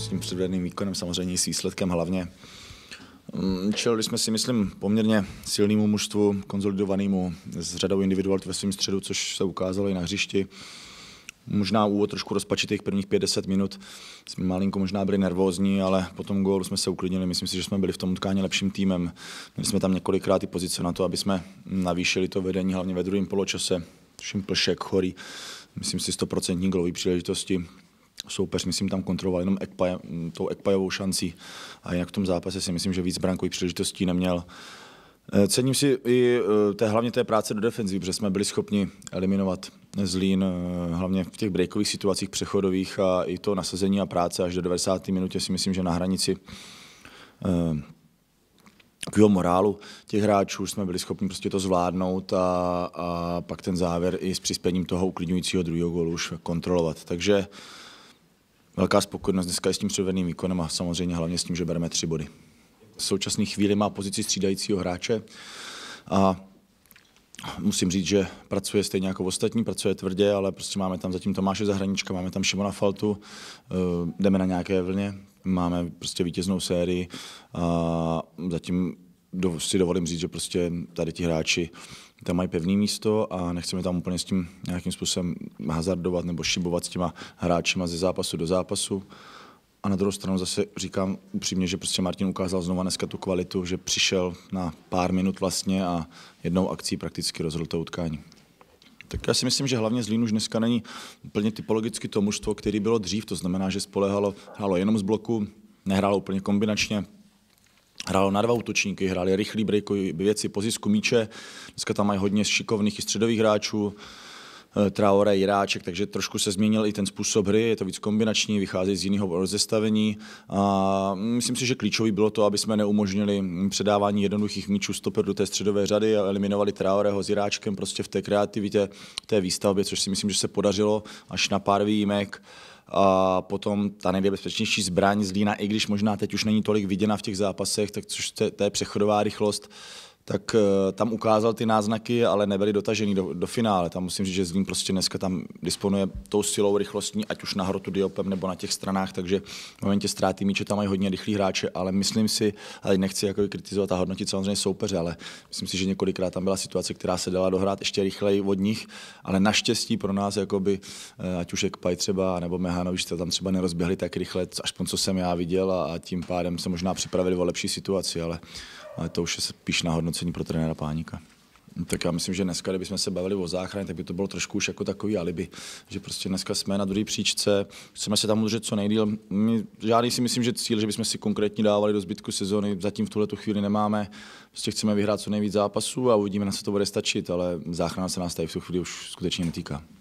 s tím předvedeným výkonem, samozřejmě s výsledkem hlavně. Mm, čelili jsme si, myslím, poměrně silnému mužstvu, konzolidovanému s řadou individualit ve svém středu, což se ukázalo i na hřišti. Možná úvod trošku rozpačitých prvních 50 minut. Jsme malinko možná byli nervózní, ale po tom gólu jsme se uklidnili. Myslím si, že jsme byli v tom utkání lepším týmem. Měli jsme tam několikrát i pozice na to, aby jsme navýšili to vedení, hlavně ve druhém poločase. Všim Plšek, Chorý, myslím si, stoprocentní golový příležitosti soupeř, myslím, tam kontroloval jenom Ekpaj, mm, tou Ekpajovou šancí. A jinak v tom zápase si myslím, že víc brankových příležitostí neměl. Eh, cením si i eh, té, hlavně té práce do defenzivy, protože jsme byli schopni eliminovat Zlín eh, hlavně v těch breakových situacích přechodových a i to nasazení a práce až do 90. minutě si myslím, že na hranici takového morálu těch hráčů jsme byli schopni prostě to zvládnout a, a pak ten závěr i s přispěním toho uklidňujícího druhého gólu už kontrolovat. Takže velká spokojenost dneska je s tím předvedeným výkonem a samozřejmě hlavně s tím, že bereme tři body. V současné chvíli má pozici střídajícího hráče a musím říct, že pracuje stejně jako ostatní, pracuje tvrdě, ale prostě máme tam zatím Tomáše Zahranička, máme tam Šimona Faltu, eh, jdeme na nějaké vlně, máme prostě vítěznou sérii a zatím do, si dovolím říct, že prostě tady ti hráči tam mají pevné místo a nechceme tam úplně s tím nějakým způsobem hazardovat nebo šibovat s těma hráčima ze zápasu do zápasu. A na druhou stranu zase říkám upřímně, že prostě Martin ukázal znova dneska tu kvalitu, že přišel na pár minut vlastně a jednou akcí prakticky rozhodl to utkání. Tak já si myslím, že hlavně Zlín už dneska není úplně typologicky to mužstvo, který bylo dřív, to znamená, že spolehalo hrálo jenom z bloku, nehrálo úplně kombinačně, Hrál na dva útočníky, hráli rychlý breakový věci po zisku míče. Dneska tam mají hodně šikovných i středových hráčů. Eh, Traore, Jiráček, takže trošku se změnil i ten způsob hry, je to víc kombinační, vychází z jiného rozestavení. A myslím si, že klíčový bylo to, aby jsme neumožnili předávání jednoduchých míčů stoper do té středové řady a eliminovali Traoreho s Jiráčkem prostě v té kreativitě, té výstavbě, což si myslím, že se podařilo až na pár výjimek. A potom ta nejnebezpečnější zbraň z Lína, i když možná teď už není tolik viděna v těch zápasech, tak což to je přechodová rychlost, tak eh, tam ukázal ty náznaky, ale nebyly dotažený do, do finále. Tam musím říct, že Zlín prostě dneska tam disponuje tou silou rychlostní, ať už na hrotu Diopem nebo na těch stranách, takže v momentě ztráty míče tam mají hodně rychlí hráče, ale myslím si, ale nechci jako kritizovat a hodnotit samozřejmě soupeře, ale myslím si, že několikrát tam byla situace, která se dala dohrát ještě rychleji od nich, ale naštěstí pro nás, jakoby, eh, ať už Kpaj třeba nebo Mehanovič se tam třeba nerozběhli tak rychle, aspoň co jsem já viděl a, a tím pádem se možná připravili o lepší situaci, ale ale to už je spíš na hodnocení pro trenéra Páníka. No, tak já myslím, že dneska, kdybychom se bavili o záchraně, tak by to bylo trošku už jako takový alibi, že prostě dneska jsme na druhé příčce, chceme se tam udržet co nejdíl. My žádný si myslím, že cíl, že bychom si konkrétně dávali do zbytku sezóny, zatím v tuhle chvíli nemáme. Prostě chceme vyhrát co nejvíc zápasů a uvidíme, na co to bude stačit, ale záchrana se nás tady v tu chvíli už skutečně netýká.